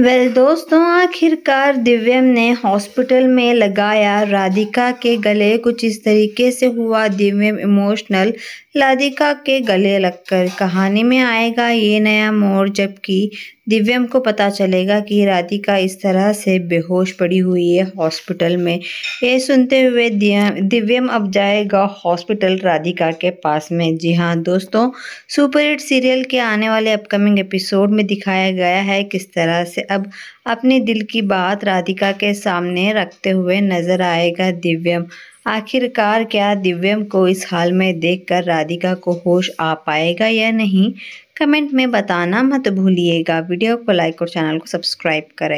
well well, दोस्तों आखिरकार दिव्यम ने हॉस्पिटल में लगाया राधिका के गले कुछ इस तरीके से हुआ दिव्यम इमोशनल राधिका के गले लगकर कहानी में आएगा ये नया मोड़ जबकि दिव्यम को पता चलेगा कि राधिका इस तरह से बेहोश पड़ी हुई है हॉस्पिटल में ये सुनते हुए दिव्यम अब जाएगा हॉस्पिटल राधिका के पास में जी हाँ दोस्तों सुपर हिट सीरियल के आने वाले अपकमिंग एपिसोड में दिखाया गया है किस तरह से अब अपने दिल की बात राधिका के सामने रखते हुए नजर आएगा दिव्यम आखिरकार क्या दिव्यम को इस हाल में देखकर राधिका को होश आ पाएगा या नहीं कमेंट में बताना मत भूलिएगा वीडियो को लाइक और चैनल को सब्सक्राइब करें